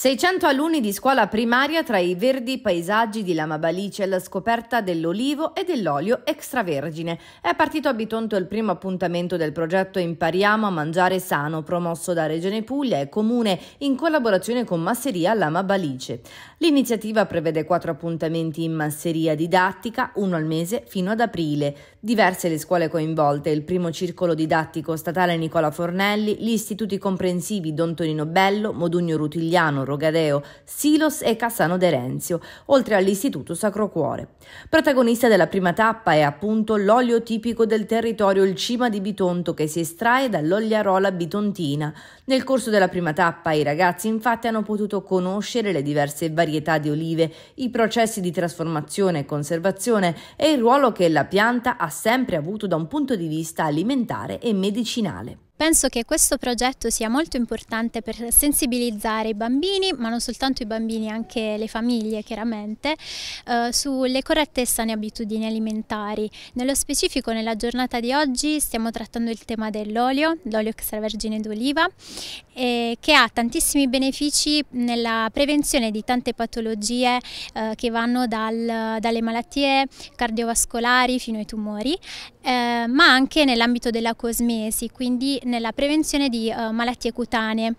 600 alunni di scuola primaria tra i verdi paesaggi di Lamabalice Balice alla scoperta dell'olivo e dell'olio extravergine. È partito a Bitonto il primo appuntamento del progetto Impariamo a mangiare sano, promosso da Regione Puglia e Comune in collaborazione con Masseria Lamabalice. L'iniziativa prevede quattro appuntamenti in masseria didattica, uno al mese fino ad aprile. Diverse le scuole coinvolte, il primo circolo didattico statale Nicola Fornelli, gli istituti comprensivi Don Tonino Bello, Modugno Rutigliano, Rogadeo, Silos e Cassano Derenzio, oltre all'Istituto Sacro Cuore. Protagonista della prima tappa è appunto l'olio tipico del territorio il Cima di Bitonto che si estrae dall'ogliarola bitontina. Nel corso della prima tappa i ragazzi infatti hanno potuto conoscere le diverse varietà di olive, i processi di trasformazione e conservazione e il ruolo che la pianta ha sempre avuto da un punto di vista alimentare e medicinale. Penso che questo progetto sia molto importante per sensibilizzare i bambini, ma non soltanto i bambini, anche le famiglie chiaramente, eh, sulle corrette e sane abitudini alimentari. Nello specifico nella giornata di oggi stiamo trattando il tema dell'olio, l'olio extravergine d'oliva, eh, che ha tantissimi benefici nella prevenzione di tante patologie eh, che vanno dal, dalle malattie cardiovascolari fino ai tumori, eh, ma anche nell'ambito della cosmesi, quindi nella prevenzione di uh, malattie cutanee.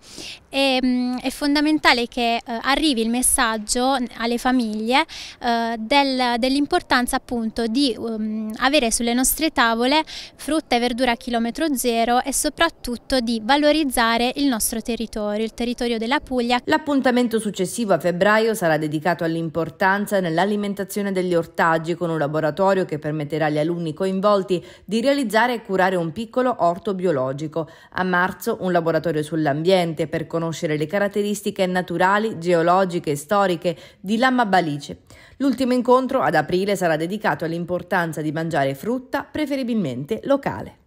E, ehm, mh, è fondamentale che uh, arrivi il messaggio alle famiglie uh, del, dell'importanza appunto di um, avere sulle nostre tavole frutta e verdura a chilometro zero e soprattutto di valorizzare il nostro territorio, il territorio della Puglia. L'appuntamento successivo a febbraio sarà dedicato all'importanza nell'alimentazione degli ortaggi con un laboratorio che permetterà agli alunni coinvolti di realizzare e curare un piccolo orto biologico a marzo un laboratorio sull'ambiente per conoscere le caratteristiche naturali, geologiche e storiche di Lama Balice. L'ultimo incontro ad aprile sarà dedicato all'importanza di mangiare frutta, preferibilmente locale.